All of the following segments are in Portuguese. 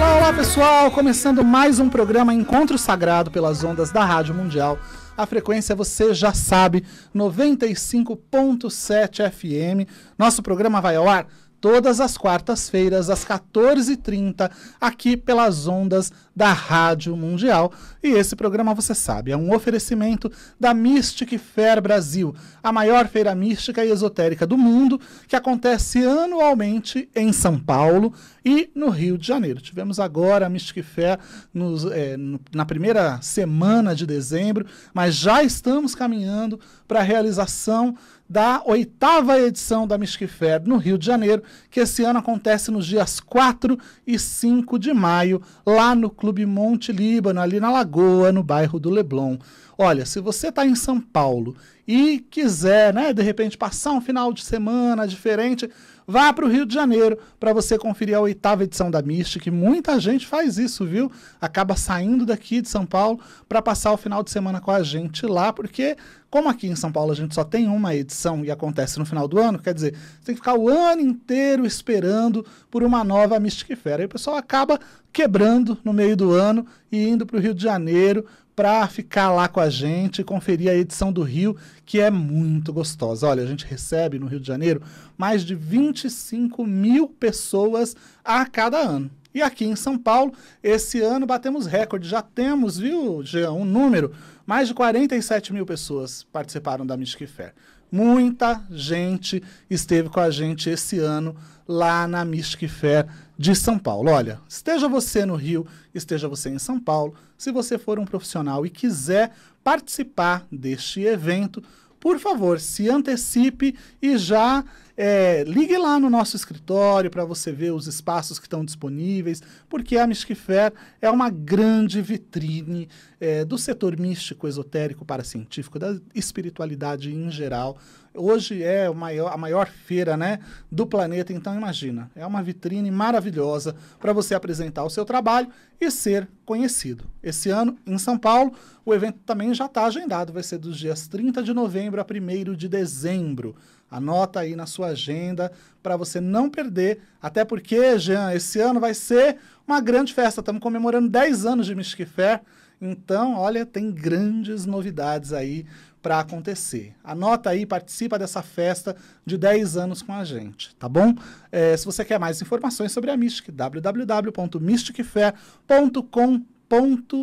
Olá, olá pessoal! Começando mais um programa Encontro Sagrado pelas ondas da Rádio Mundial. A frequência você já sabe, 95.7 FM. Nosso programa vai ao ar todas as quartas-feiras, às 14h30, aqui pelas ondas da Rádio Mundial. E esse programa, você sabe, é um oferecimento da Mystic Fair Brasil, a maior feira mística e esotérica do mundo, que acontece anualmente em São Paulo e no Rio de Janeiro. Tivemos agora a Mystic Fair nos, é, no, na primeira semana de dezembro, mas já estamos caminhando para a realização da oitava edição da Mystic Fair no Rio de Janeiro, que esse ano acontece nos dias 4 e 5 de maio, lá no Clube Monte Líbano, ali na Lagoa, no bairro do Leblon. Olha, se você está em São Paulo e quiser, né, de repente passar um final de semana diferente, vá para o Rio de Janeiro para você conferir a oitava edição da Mystic. Muita gente faz isso, viu? Acaba saindo daqui de São Paulo para passar o final de semana com a gente lá, porque como aqui em São Paulo a gente só tem uma edição e acontece no final do ano, quer dizer, você tem que ficar o ano inteiro esperando por uma nova Mystic Fair. Aí o pessoal acaba quebrando no meio do ano e indo para o Rio de Janeiro para ficar lá com a gente e conferir a edição do Rio, que é muito gostosa. Olha, a gente recebe no Rio de Janeiro mais de 25 mil pessoas a cada ano. E aqui em São Paulo, esse ano batemos recorde. Já temos, viu, Jean, um número. Mais de 47 mil pessoas participaram da Mystic Fair. Muita gente esteve com a gente esse ano lá na Mystic Fair de São Paulo. Olha, esteja você no Rio, esteja você em São Paulo, se você for um profissional e quiser participar deste evento, por favor, se antecipe e já é, ligue lá no nosso escritório para você ver os espaços que estão disponíveis, porque a Mystic Fair é uma grande vitrine é, do setor místico, esotérico, para científico, da espiritualidade em geral. Hoje é maior, a maior feira né, do planeta, então imagina. É uma vitrine maravilhosa para você apresentar o seu trabalho e ser conhecido. Esse ano, em São Paulo, o evento também já está agendado. Vai ser dos dias 30 de novembro a 1 de dezembro. Anota aí na sua agenda para você não perder, até porque, Jean, esse ano vai ser uma grande festa. Estamos comemorando 10 anos de Mystic Fair. Então, olha, tem grandes novidades aí para acontecer. Anota aí, participa dessa festa de 10 anos com a gente, tá bom? É, se você quer mais informações sobre a Mystic, www.mysticfair.com.br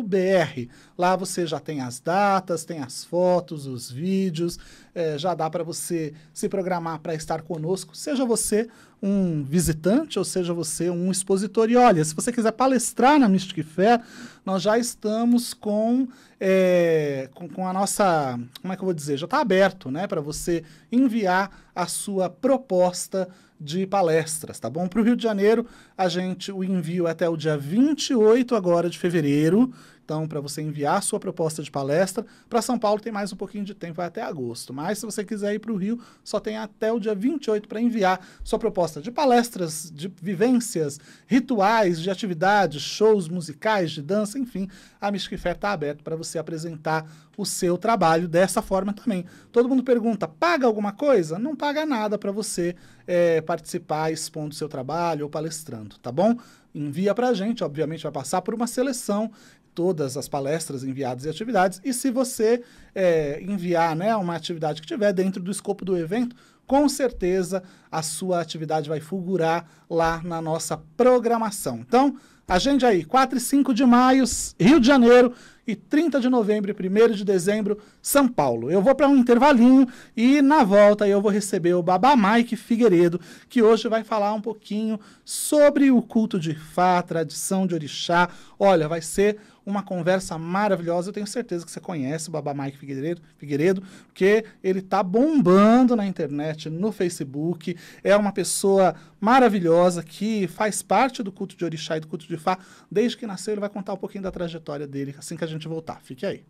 br Lá você já tem as datas, tem as fotos, os vídeos, é, já dá para você se programar para estar conosco, seja você um visitante ou seja você um expositor. E olha, se você quiser palestrar na Mystic Fair, nós já estamos com, é, com, com, a nossa. Como é que eu vou dizer? Já está aberto né, para você enviar a sua proposta de palestras, tá bom? Para o Rio de Janeiro, a gente o envio até o dia 28 agora de fevereiro, então, para você enviar sua proposta de palestra, para São Paulo tem mais um pouquinho de tempo, vai até agosto. Mas se você quiser ir para o Rio, só tem até o dia 28 para enviar sua proposta de palestras, de vivências, rituais, de atividades, shows musicais, de dança, enfim. A Mystic Fair está aberta para você apresentar o seu trabalho dessa forma também. Todo mundo pergunta, paga alguma coisa? Não paga nada para você é, participar expondo seu trabalho ou palestrando, tá bom? Envia para a gente, obviamente vai passar por uma seleção todas as palestras enviadas e atividades. E se você é, enviar né, uma atividade que tiver dentro do escopo do evento, com certeza a sua atividade vai fulgurar lá na nossa programação. Então, agende aí, 4 e 5 de maio, Rio de Janeiro, e 30 de novembro e 1 de dezembro, São Paulo. Eu vou para um intervalinho e na volta eu vou receber o Babá Mike Figueiredo, que hoje vai falar um pouquinho sobre o culto de Fá, tradição de orixá. Olha, vai ser uma conversa maravilhosa. Eu tenho certeza que você conhece o Babá Mike Figueiredo, Figueiredo porque ele está bombando na internet, no Facebook. É uma pessoa maravilhosa que faz parte do culto de Orixá e do culto de Fá. Desde que nasceu, ele vai contar um pouquinho da trajetória dele assim que a gente voltar. Fique aí.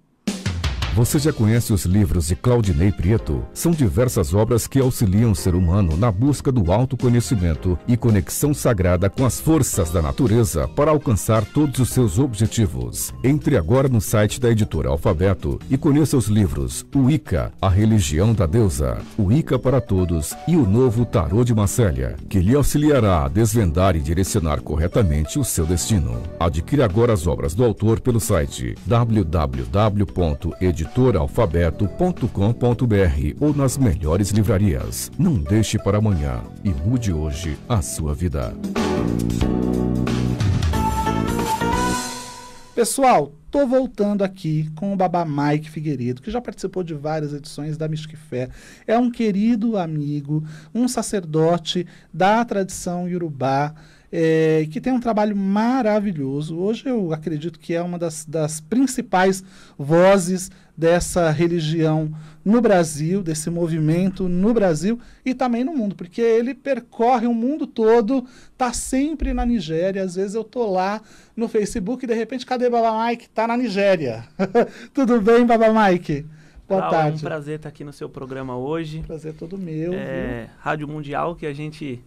Você já conhece os livros de Claudinei Prieto? São diversas obras que auxiliam o ser humano na busca do autoconhecimento e conexão sagrada com as forças da natureza para alcançar todos os seus objetivos. Entre agora no site da editora Alfabeto e conheça os livros O Ica, a religião da deusa, O Ica para todos e o novo Tarô de Marsella, que lhe auxiliará a desvendar e direcionar corretamente o seu destino. Adquira agora as obras do autor pelo site www.editora editoraalfabeto.com.br ou nas melhores livrarias. Não deixe para amanhã e mude hoje a sua vida. Pessoal, tô voltando aqui com o babá Mike Figueiredo, que já participou de várias edições da Fé. É um querido amigo, um sacerdote da tradição iorubá. É, que tem um trabalho maravilhoso. Hoje eu acredito que é uma das, das principais vozes dessa religião no Brasil, desse movimento no Brasil e também no mundo, porque ele percorre o mundo todo, tá sempre na Nigéria. Às vezes eu tô lá no Facebook e de repente, cadê Baba Mike? Tá na Nigéria. Tudo bem, Baba Mike? Boa Olá, tarde. É um prazer estar aqui no seu programa hoje. Prazer é todo meu. É, viu? Rádio Mundial que a gente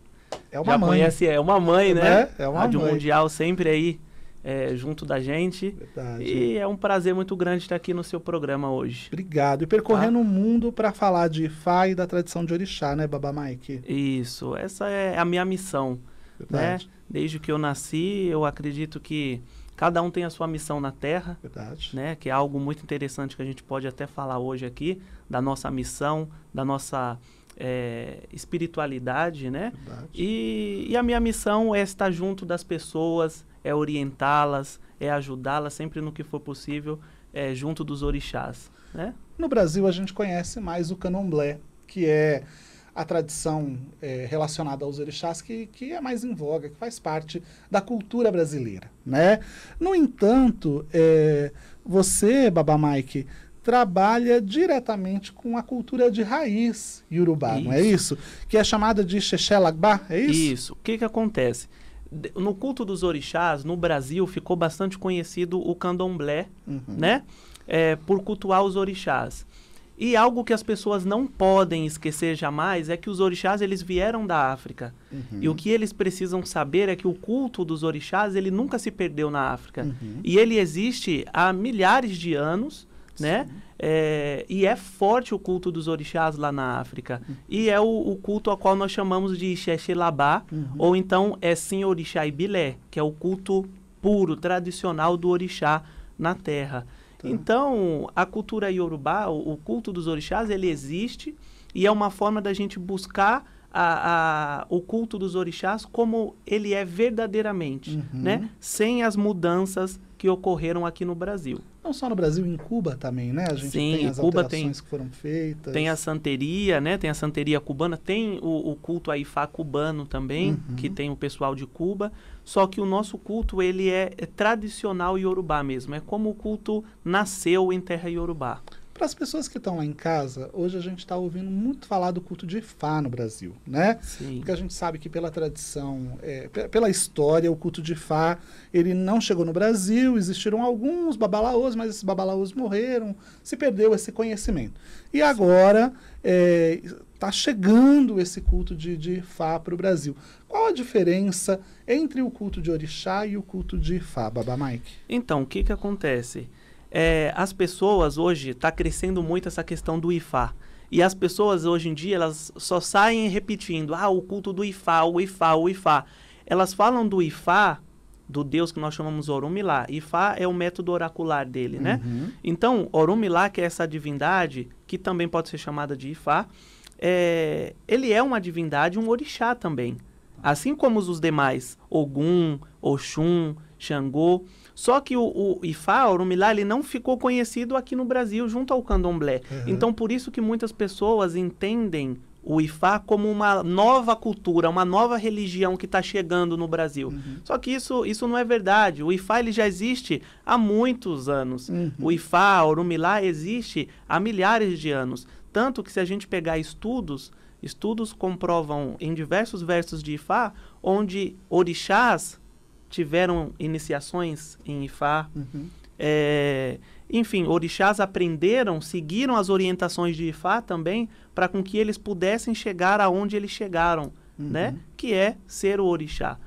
é uma já mãe. conhece, é uma mãe, né? né? É uma Rádio mãe. Mundial sempre aí é, junto da gente. Verdade. E é um prazer muito grande estar aqui no seu programa hoje. Obrigado. E percorrendo tá? o mundo para falar de Ifá e da tradição de Orixá, né, Baba Mike? Isso, essa é a minha missão. Né? Verdade. Né? Desde que eu nasci, eu acredito que cada um tem a sua missão na Terra. Verdade. Né? Que é algo muito interessante que a gente pode até falar hoje aqui, da nossa missão, da nossa. É, espiritualidade, né? Verdade. E, e a minha missão é estar junto das pessoas, é orientá-las, é ajudá-las sempre no que for possível é, junto dos orixás. Né? No Brasil a gente conhece mais o candomblé, que é a tradição é, relacionada aos orixás que, que é mais em voga, que faz parte da cultura brasileira, né? No entanto, é, você, Baba Mike, trabalha diretamente com a cultura de raiz iorubá, não é isso? Que é chamada de Xexé Lagbá, é isso? Isso. O que que acontece? no culto dos orixás, no Brasil, ficou bastante conhecido o candomblé, uhum. né? É, por cultuar os orixás. E algo que as pessoas não podem esquecer jamais é que os orixás eles vieram da África. Uhum. E o que eles precisam saber é que o culto dos orixás ele nunca se perdeu na África. Uhum. E ele existe há milhares de anos né? É, e é forte o culto dos orixás lá na África. Uhum. E é o, o, culto ao qual nós chamamos de Xexelabá, uhum. ou então é sim orixá e bilé, que é o culto puro, tradicional do orixá na terra. Tá. Então, a cultura iorubá, o, o, culto dos orixás, ele existe e é uma forma da gente buscar a, a, o culto dos orixás como ele é verdadeiramente, uhum. né? Sem as mudanças que ocorreram aqui no Brasil não só no Brasil, em Cuba também, né? A gente Sim, tem as Cuba alterações tem, que foram feitas. Tem a santeria, né? Tem a santeria cubana, tem o, o culto aifá cubano também, uhum. que tem o pessoal de Cuba. Só que o nosso culto, ele é tradicional iorubá mesmo. É como o culto nasceu em terra iorubá. Para as pessoas que estão lá em casa, hoje a gente está ouvindo muito falar do culto de Fá no Brasil, né? Sim. Porque a gente sabe que pela tradição, é, pela história, o culto de Fá, ele não chegou no Brasil, existiram alguns babalaôs, mas esses babalaôs morreram, se perdeu esse conhecimento. E agora está é, tá chegando esse culto de, de Fá para o Brasil. Qual a diferença entre o culto de Orixá e o culto de Fá, Baba Mike? Então, o que, que acontece? é, as pessoas hoje, está crescendo muito essa questão do Ifá E as pessoas hoje em dia, elas só saem repetindo, ah, o culto do Ifá, o Ifá, o Ifá. Elas falam do Ifá, do Deus que nós chamamos Orumilá. Ifá é o método oracular dele, né? uhum. né? Então, Orumilá, que é essa divindade, que também pode ser chamada de Ifá, é, ele é uma divindade, um orixá também. Assim como os demais, Ogum, Oxum, Xangô. Só que o, o Ifá, o Orumilá, ele não ficou conhecido aqui no Brasil junto ao candomblé. Uhum. Então, por isso que muitas pessoas entendem o Ifá como uma nova cultura, uma nova religião que está chegando no Brasil. Uhum. Só que isso, isso não é verdade. O Ifá ele já existe há muitos anos. Uhum. O Ifá, Orumilá, existe há milhares de anos. Tanto que se a gente pegar estudos, estudos comprovam em diversos versos de Ifá, onde orixás tiveram iniciações em Ifá. Uhum. É, enfim, orixás aprenderam, seguiram as orientações de Ifá também, para com que eles pudessem chegar aonde eles chegaram, né? uhum. né? Que é ser o orixá.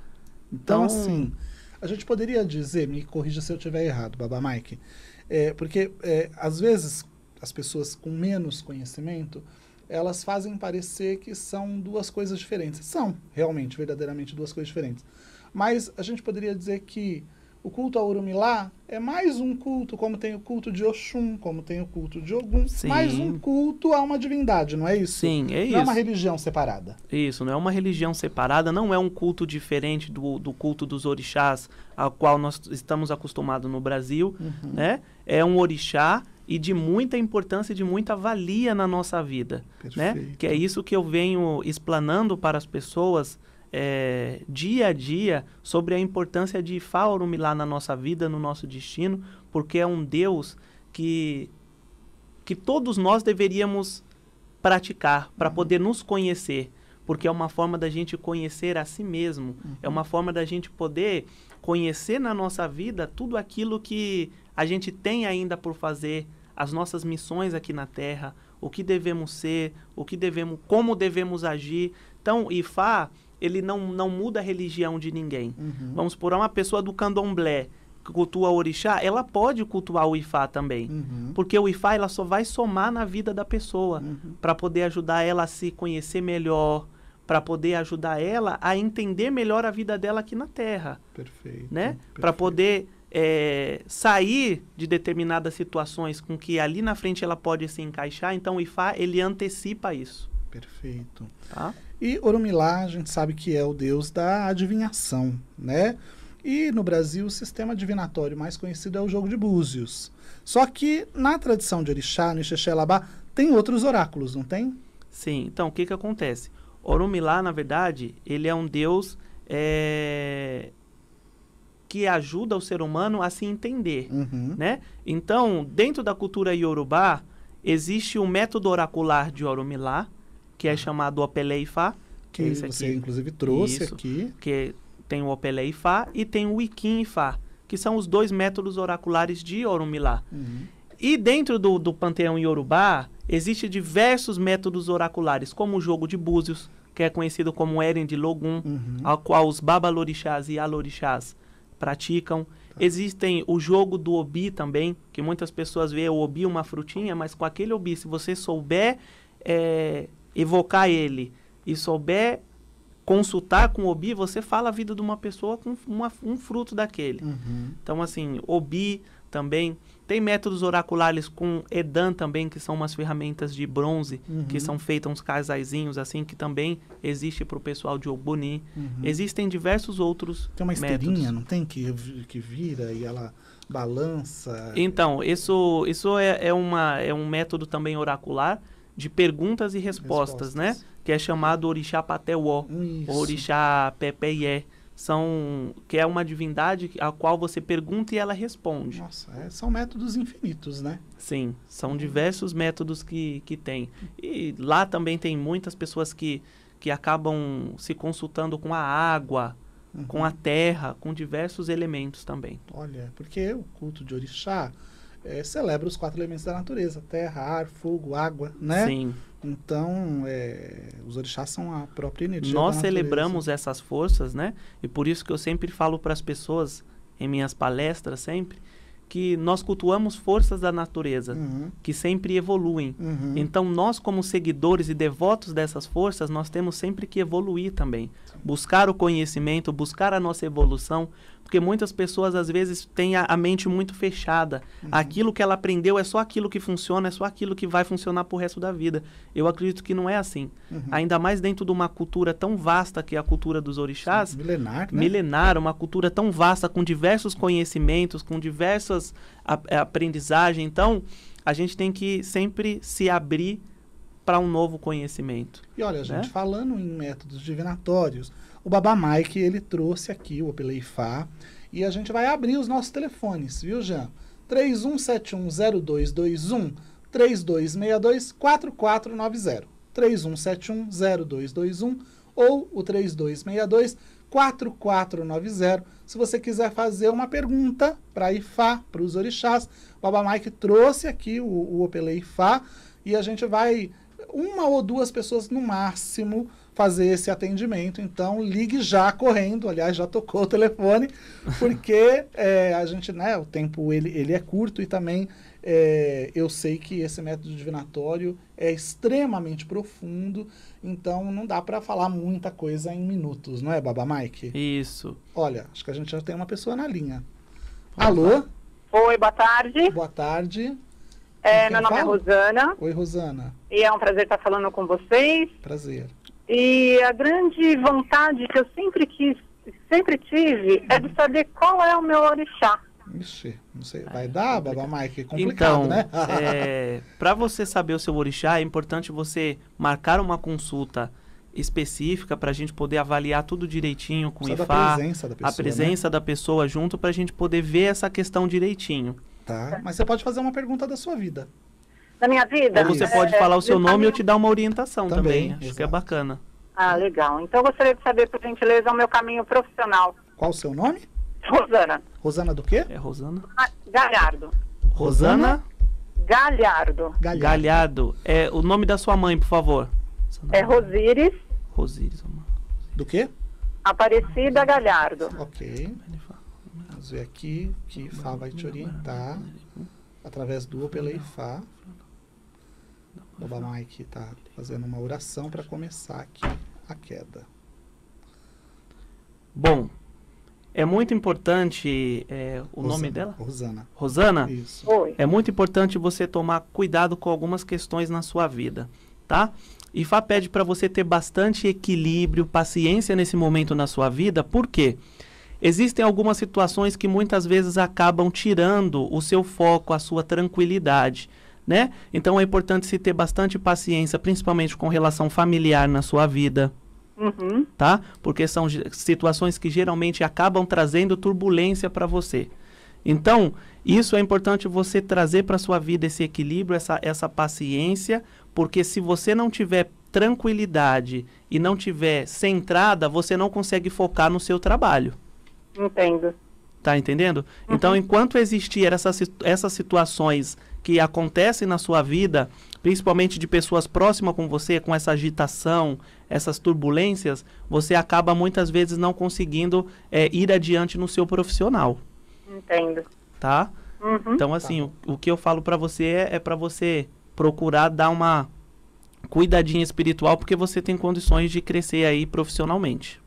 Então, então, assim, a gente poderia dizer, me corrija se eu estiver errado, Baba Mike, é, porque é, às vezes as pessoas com menos conhecimento, elas fazem parecer que são duas coisas diferentes. São realmente, verdadeiramente duas coisas diferentes. Mas a gente poderia dizer que o culto a Urumilá é mais um culto, como tem o culto de Oxum, como tem o culto de Ogum, Sim. mais um culto a uma divindade, não é isso? Sim, é não isso. Não é uma religião separada. Isso, não é uma religião separada, não é um culto diferente do, do culto dos orixás, ao qual nós estamos acostumados no Brasil, uhum. né? É um orixá e de muita importância e de muita valia na nossa vida, né? Perfeito. né? Que é isso que eu venho explanando para as pessoas, é, dia a dia sobre a importância de Faurum lá na nossa vida, no nosso destino, porque é um Deus que, que todos nós deveríamos praticar para uhum. poder nos conhecer, porque é uma forma da gente conhecer a si mesmo, é uhum. uma forma da gente poder conhecer na nossa vida tudo aquilo que a gente tem ainda por fazer, as nossas missões aqui na Terra, o que devemos ser, o que devemos, como devemos agir. Então, Ifá ele não, não muda a religião de ninguém. Uhum. Vamos por uma pessoa do candomblé que cultua o orixá, ela pode cultuar o ifá também. Uhum. Porque o ifá ela só vai somar na vida da pessoa, uhum. para poder ajudar ela a se conhecer melhor, para poder ajudar ela a entender melhor a vida dela aqui na Terra. Perfeito. Né? Para poder é, sair de determinadas situações com que ali na frente ela pode se encaixar. Então o ifá ele antecipa isso. Perfeito. Tá? E Orumilá, a gente sabe que é o deus da adivinhação, né? E no Brasil, o sistema divinatório mais conhecido é o jogo de búzios. Só que na tradição de Orixá, no Ixexelabá, tem outros oráculos, não tem? Sim, então o que, que acontece? Orumilá, na verdade, ele é um deus é... que ajuda o ser humano a se entender, uhum. né? Então, dentro da cultura iorubá, existe o um método oracular de Orumilá, que é chamado Opeleifá. Que, que você aqui. inclusive trouxe Isso, aqui. Que tem o Opeleifá e tem o Iquinifá, que são os dois métodos oraculares de Orumilá. Uhum. E dentro do, do panteão Yorubá, existem diversos métodos oraculares, como o jogo de búzios, que é conhecido como Eren de Logum, uhum. ao qual os babalorixás e alorixás praticam. Tá. Existem o jogo do obi também, que muitas pessoas veem o obi uma frutinha, mas com aquele obi, se você souber é, evocar ele e souber consultar com Obi, você fala a vida de uma pessoa com uma, um fruto daquele. Uhum. Então, assim, Obi também. Tem métodos oraculares com Edan também, que são umas ferramentas de bronze, uhum. que são feitas uns casaizinhos assim, que também existe para o pessoal de Oboni. Uhum. Existem diversos outros Tem uma esteirinha, métodos. não tem? Que, que vira e ela balança. Então, isso, isso é, é, uma, é um método também oracular, de perguntas e respostas, né? respostas. né? Que é chamado Orixá Patewó, Orixá Pepeyé. São, que é uma divindade a qual você pergunta e ela responde. Nossa, é, são métodos infinitos, né? Sim, são diversos métodos que, que tem. E lá também tem muitas pessoas que, que acabam se consultando com a água, uhum. com a terra, com diversos elementos também. Olha, porque o culto de orixá, é, celebra os quatro elementos da natureza: terra, ar, fogo, água, né? Sim. Então, é, os orixás são a própria energia. Nós celebramos essas forças, né? E por isso que eu sempre falo para as pessoas em minhas palestras sempre que nós cultuamos forças da natureza uhum. que sempre evoluem. Uhum. Então nós como seguidores e devotos dessas forças, nós temos sempre que evoluir também, buscar o conhecimento, buscar a nossa evolução, porque muitas pessoas, às vezes, têm a, a mente muito fechada. Uhum. Aquilo que ela aprendeu é só aquilo que funciona, é só aquilo que vai funcionar o resto da vida. Eu acredito que não é assim. Uhum. Ainda mais dentro de uma cultura tão vasta que é a cultura dos orixás. Sim, milenar, né? Milenar, uma cultura tão vasta, com diversos conhecimentos, com diversas eh, aprendizagens. Então, a gente tem que sempre se abrir para um novo conhecimento. E olha, gente, né? falando em métodos divinatórios, o Babá Mike, ele trouxe aqui o Fá. e a gente vai abrir os nossos telefones, viu, Jean? 31710221, 3262-4490, 31710221 ou o 3262-4490. Se você quiser fazer uma pergunta para Ifá, para os orixás, o Baba Mike trouxe aqui o, o Opelei Ifá e a gente vai, uma ou duas pessoas no máximo, fazer esse atendimento. Então, ligue já correndo. Aliás, já tocou o telefone, porque é, a gente, né, o tempo ele, ele é curto e também é, eu sei que esse método divinatório é extremamente profundo, então não dá para falar muita coisa em minutos, não é, Baba Mike? Isso. Olha, acho que a gente já tem uma pessoa na linha. Alô? Oi, boa tarde. Boa tarde. É, meu nome é fala? é Rosana. Oi, Rosana. E é um prazer estar falando com vocês. Prazer. E a grande vontade que eu sempre quis, sempre tive, é de saber qual é o meu orixá. Ixi, não sei, vai dar, é Baba Mike? É, é complicado, né? então, né? é, para você saber o seu orixá, é importante você marcar uma consulta específica para a gente poder avaliar tudo direitinho com o IFA, a presença da pessoa, presença né? da pessoa junto para a gente poder ver essa questão direitinho. Tá, mas você pode fazer uma pergunta da sua vida minha vida. Ou você pode falar o seu nome e eu te dar uma orientação também. também. Acho que é bacana. Ah, legal. Então eu gostaria de saber, por gentileza, o meu caminho profissional. Qual o seu nome? Rosana. Rosana do quê? É Rosana. Ah, Galhardo. Rosana? Uhum. Galhardo. Galhardo. É o nome da sua mãe, por favor. É, é Rosíris. Rosíris, Do quê? Aparecida Galhardo. Ok. Vamos ver aqui que Fá vai te orientar através do Opeleifá. O Obama uhum. Mike está fazendo uma oração para começar aqui a queda. Bom, é muito importante é, o Rosana, nome dela? Rosana. Rosana? Isso. Oi. É muito importante você tomar cuidado com algumas questões na sua vida, tá? IFA pede para você ter bastante equilíbrio, paciência nesse momento na sua vida, por quê? Existem algumas situações que muitas vezes acabam tirando o seu foco, a sua tranquilidade né? Então é importante se ter bastante paciência, principalmente com relação familiar na sua vida. Uhum. Tá? Porque são situações que geralmente acabam trazendo turbulência para você. Então, isso é importante você trazer para sua vida esse equilíbrio, essa, essa paciência, porque se você não tiver tranquilidade e não tiver centrada, você não consegue focar no seu trabalho. Entendo. Tá entendendo? Então, uhum. Então, enquanto existir essas, essas situações que acontecem na sua vida, principalmente de pessoas próximas com você, com essa agitação, essas turbulências, você acaba muitas vezes não conseguindo é, ir adiante no seu profissional. Entendo. Tá? Uhum. Então, tá. assim, tá. o, o, que eu falo para você é, é para você procurar dar uma cuidadinha espiritual, porque você tem condições de crescer aí profissionalmente.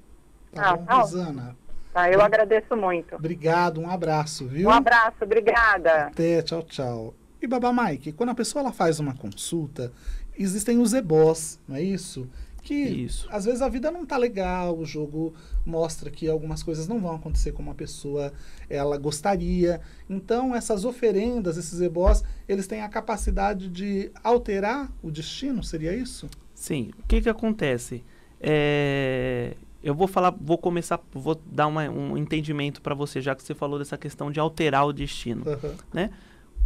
Ah, tá bom, tá Rosana? Tá, eu agradeço muito. Obrigado, um abraço, viu? Um abraço, obrigada. Até, tchau, tchau. E Babá Mike, quando a pessoa ela faz uma consulta, existem os ebós, não é isso? Que isso. às vezes a vida não tá legal, o jogo mostra que algumas coisas não vão acontecer como a pessoa ela gostaria. Então essas oferendas, esses ebós, eles têm a capacidade de alterar o destino, seria isso? Sim. O que que acontece? É, eu vou falar, vou começar, vou dar uma, um entendimento para você, já que você falou dessa questão de alterar o destino, uhum. né?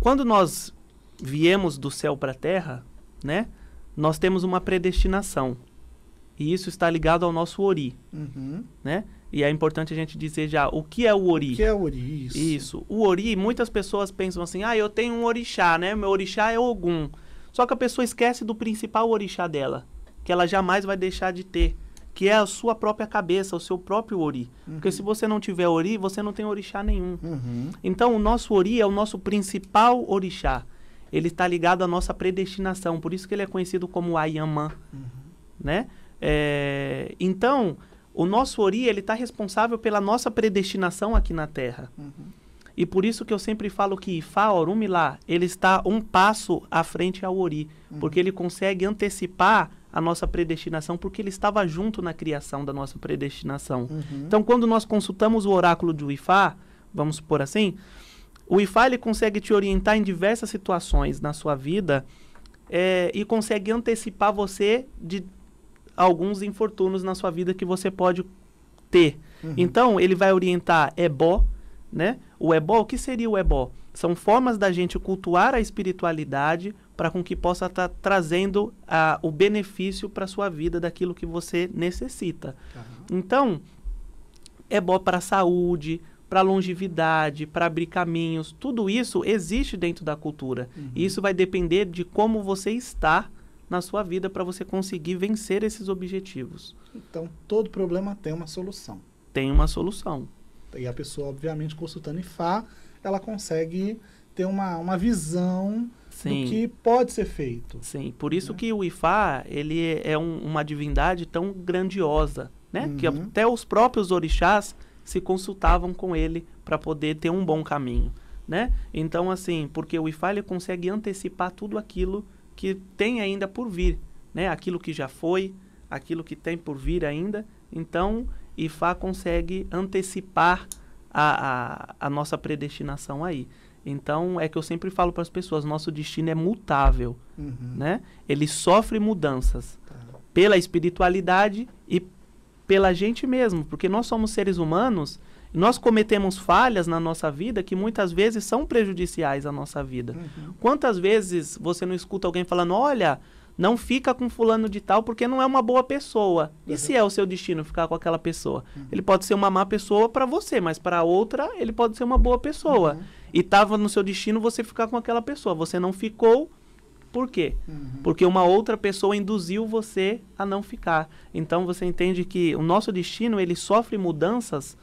Quando nós viemos do céu para a terra, né? Nós temos uma predestinação. E isso está ligado ao nosso ori, uhum. né? E é importante a gente dizer já o que é o ori. O que é o ori? Isso. isso. O ori, muitas pessoas pensam assim: "Ah, eu tenho um orixá, né? Meu orixá é Ogum". Só que a pessoa esquece do principal orixá dela, que ela jamais vai deixar de ter, que é a sua própria cabeça, o seu próprio ori. Uhum. Porque se você não tiver ori, você não tem orixá nenhum. Uhum. Então, o nosso ori é o nosso principal orixá. Ele está ligado à nossa predestinação, por isso que ele é conhecido como Ayamã, uhum. né? É, então, o nosso ori, ele está responsável pela nossa predestinação aqui na Terra. Uhum. E por isso que eu sempre falo que Ifá Orumilá, ele está um passo à frente ao ori, porque uhum. ele consegue antecipar a nossa predestinação, porque ele estava junto na criação da nossa predestinação. Uhum. Então, quando nós consultamos o oráculo de Uifá, vamos supor assim, o Ifá ele consegue te orientar em diversas situações na sua vida é, e consegue antecipar você de alguns infortúnios na sua vida que você pode ter. Uhum. Então, ele vai orientar ebó, né? O ebó, o que seria o ebó? São formas da gente cultuar a espiritualidade para com que possa estar tá trazendo a, o benefício para a sua vida daquilo que você necessita. Uhum. Então, é bom para a saúde, para longevidade, para abrir caminhos, tudo isso existe dentro da cultura. Uhum. E isso vai depender de como você está na sua vida para você conseguir vencer esses objetivos. Então, todo problema tem uma solução. Tem uma solução. E a pessoa, obviamente, consultando IFA, ela consegue ter uma, uma visão Sim. do que pode ser feito. Sim, por isso né? que o Ifá ele é um, uma divindade tão grandiosa, né? Uhum. Que até os próprios orixás se consultavam com ele para poder ter um bom caminho, né? Então assim, porque o Ifá ele consegue antecipar tudo aquilo que tem ainda por vir, né? Aquilo que já foi, aquilo que tem por vir ainda. Então Ifá consegue antecipar a, a, a nossa predestinação aí. Então é que eu sempre falo para as pessoas, nosso destino é mutável, uhum. né? Ele sofre mudanças tá. pela espiritualidade e pela gente mesmo, porque nós somos seres humanos, nós cometemos falhas na nossa vida que muitas vezes são prejudiciais à nossa vida. Uhum. Quantas vezes você não escuta alguém falando, olha, não fica com fulano de tal porque não é uma boa pessoa. E se é o seu destino ficar com aquela pessoa? Uhum. Ele pode ser uma má pessoa para você, mas para outra ele pode ser uma boa pessoa. Uhum. E tava no seu destino você ficar com aquela pessoa. Você não ficou, por quê? Uhum. Porque uma outra pessoa induziu você a não ficar. Então você entende que o nosso destino ele sofre mudanças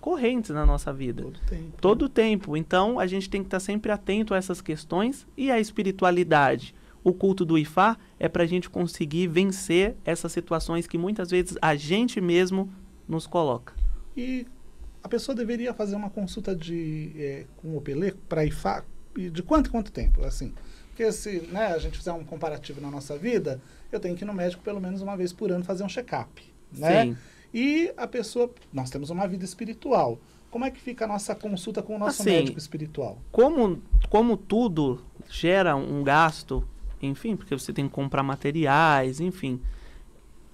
correntes na nossa vida. Todo tempo. Todo né? tempo. Então a gente tem que estar sempre atento a essas questões e à espiritualidade. O culto do Ifá é para a gente conseguir vencer essas situações que muitas vezes a gente mesmo nos coloca. E a pessoa deveria fazer uma consulta de, é, com o Peleco para Ifá e de quanto em quanto tempo? Assim, porque se né, a gente fizer um comparativo na nossa vida, eu tenho que ir no médico pelo menos uma vez por ano fazer um check-up. Né? Sim. E a pessoa, nós temos uma vida espiritual. Como é que fica a nossa consulta com o nosso assim, médico espiritual? Como, como tudo gera um gasto enfim, porque você tem que comprar materiais, enfim.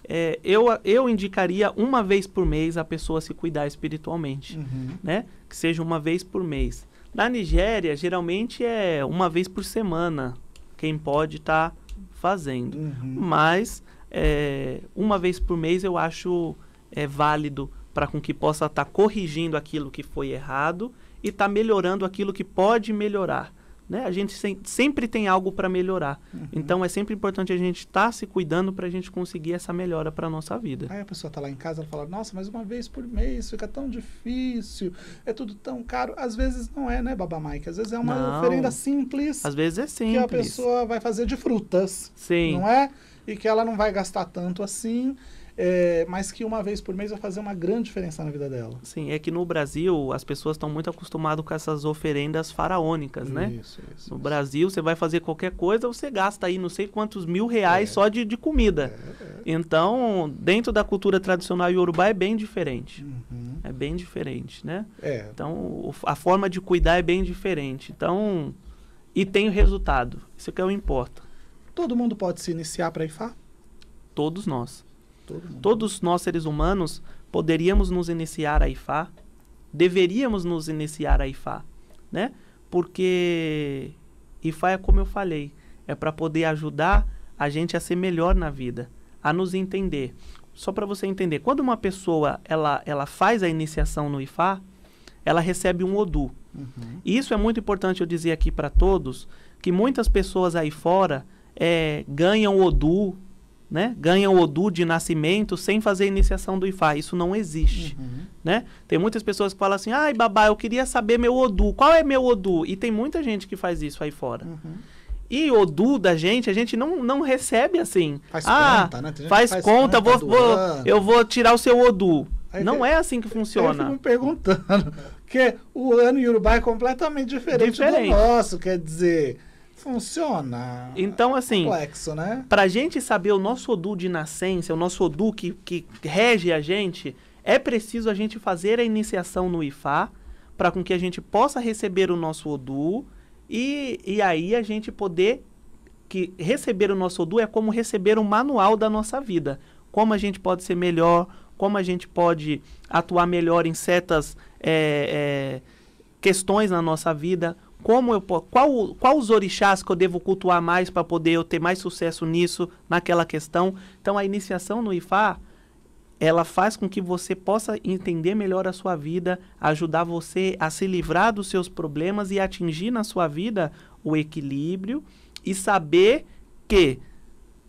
É, eu, eu indicaria uma vez por mês a pessoa se cuidar espiritualmente, uhum. né? Que seja uma vez por mês. Na Nigéria, geralmente é uma vez por semana quem pode estar tá fazendo. Uhum. Mas é, uma vez por mês eu acho é, válido para com que possa estar tá corrigindo aquilo que foi errado e estar tá melhorando aquilo que pode melhorar né? A gente se, sempre tem algo para melhorar. Uhum. Então é sempre importante a gente estar tá se cuidando para a gente conseguir essa melhora para nossa vida. Aí a pessoa está lá em casa, ela fala: "Nossa, mas uma vez por mês fica tão difícil, é tudo tão caro". Às vezes não é, né, Baba Mike? Às vezes é uma não. oferenda simples. Às vezes é simples. Que a pessoa vai fazer de frutas. Sim. Não é? E que ela não vai gastar tanto assim é, mas que uma vez por mês vai fazer uma grande diferença na vida dela. Sim, é que no Brasil as pessoas estão muito acostumadas com essas oferendas faraônicas, né? Isso, isso. No Brasil você vai fazer qualquer coisa, você gasta aí não sei quantos mil reais é. só de, de comida. É, é. então, dentro da cultura tradicional iorubá é bem diferente. Uhum. É bem diferente, né? É. Então, a forma de cuidar é bem diferente. Então, e tem o resultado. Isso é que é o importa. Todo mundo pode se iniciar para IFA? Todos nós. Todos nós, seres humanos, poderíamos nos iniciar a Ifá, deveríamos nos iniciar a Ifá, né? Porque Ifá é como eu falei, é para poder ajudar a gente a ser melhor na vida, a nos entender. Só para você entender, quando uma pessoa ela, ela faz a iniciação no Ifá, ela recebe um Odu. Uhum. E isso é muito importante eu dizer aqui para todos, que muitas pessoas aí fora é, ganham Odu, né, ganha o Odu de nascimento sem fazer a iniciação do Ifá. Isso não existe. Uhum. Né? Tem muitas pessoas que falam assim: ai, babá, eu queria saber meu Odu. Qual é meu Odu? E tem muita gente que faz isso aí fora. Uhum. E Odu da gente, a gente não, não recebe assim. Faz ah, conta, né? Faz, faz, conta, conta vou, vou, eu vou tirar o seu Odu. Aí não tem, é assim que funciona. Eu fico me perguntando, porque o ano Yorubá é completamente diferente, diferente. do nosso, quer dizer Funciona. Então, assim. Complexo, né? Pra gente saber o nosso Odu de nascença, o nosso Odu que, que rege a gente, é preciso a gente fazer a iniciação no Ifá para com que a gente possa receber o nosso Odu e, e aí a gente poder. Que receber o nosso Odu é como receber um manual da nossa vida. Como a gente pode ser melhor, como a gente pode atuar melhor em certas é, é, questões na nossa vida, como eu qual qual os orixás que eu devo cultuar mais para poder eu ter mais sucesso nisso, naquela questão. Então a iniciação no Ifá, ela faz com que você possa entender melhor a sua vida, ajudar você a se livrar dos seus problemas e atingir na sua vida o equilíbrio e saber que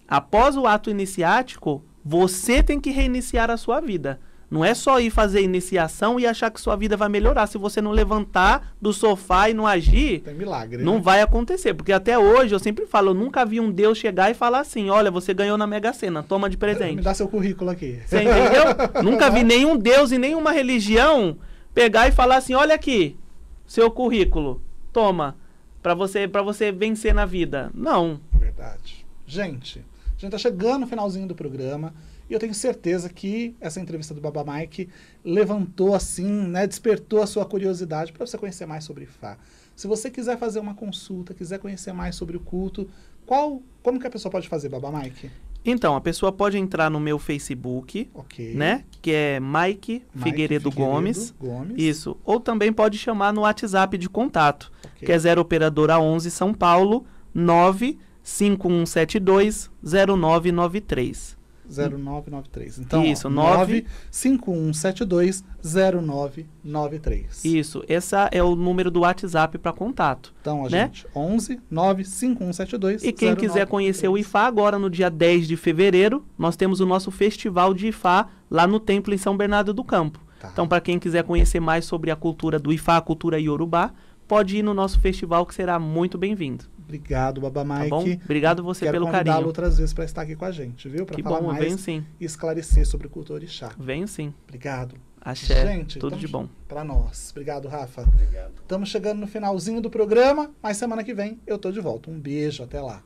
após o ato iniciático, você tem que reiniciar a sua vida. Não é só ir fazer iniciação e achar que sua vida vai melhorar. Se você não levantar do sofá e não agir, milagre, não né? vai acontecer. Porque até hoje, eu sempre falo, eu nunca vi um Deus chegar e falar assim, olha, você ganhou na Mega Sena, toma de presente. Me dá seu currículo aqui. Você entendeu? nunca vi nenhum Deus e nenhuma religião pegar e falar assim, olha aqui, seu currículo, toma, para você, pra você vencer na vida. Não. Verdade. Gente, a gente tá chegando no finalzinho do programa. E eu tenho certeza que essa entrevista do Baba Mike levantou assim, né, despertou a sua curiosidade para você conhecer mais sobre Fá. Se você quiser fazer uma consulta, quiser conhecer mais sobre o culto, qual, como que a pessoa pode fazer, Baba Mike? Então, a pessoa pode entrar no meu Facebook, okay. né? Que é Mike, Mike Figueiredo, Figueiredo Gomes, Gomes, Isso. Ou também pode chamar no WhatsApp de contato, okay. que é 0 operadora 11 São Paulo 95172 0993. 0993. Então, Isso, ó, 951720993. Isso, esse é o número do WhatsApp para contato. Então, a né? gente, 11 95172 E quem quiser conhecer o IFA, agora no dia 10 de fevereiro, nós temos o nosso festival de IFA lá no templo em São Bernardo do Campo. Tá. Então, para quem quiser conhecer mais sobre a cultura do IFA, a cultura iorubá, pode ir no nosso festival que será muito bem-vindo. Obrigado, Baba tá Mike. Tá bom? Obrigado você Quero pelo carinho. Quero outras vezes para estar aqui com a gente, viu? Para falar bom, mais venho, sim. e esclarecer sobre cultura e chá. Venho sim. Obrigado. Axé, gente, tudo então, de bom. Para nós. Obrigado, Rafa. Obrigado. Estamos chegando no finalzinho do programa, mas semana que vem eu tô de volta. Um beijo, até lá.